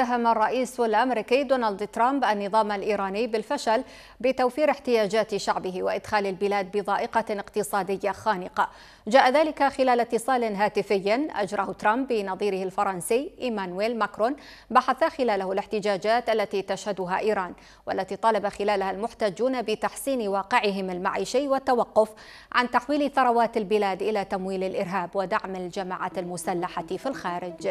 اتهم الرئيس الامريكي دونالد ترامب النظام الايراني بالفشل بتوفير احتياجات شعبه وادخال البلاد بضائقه اقتصاديه خانقه. جاء ذلك خلال اتصال هاتفي اجراه ترامب بنظيره الفرنسي ايمانويل ماكرون بحث خلاله الاحتجاجات التي تشهدها ايران والتي طالب خلالها المحتجون بتحسين واقعهم المعيشي والتوقف عن تحويل ثروات البلاد الى تمويل الارهاب ودعم الجماعات المسلحه في الخارج.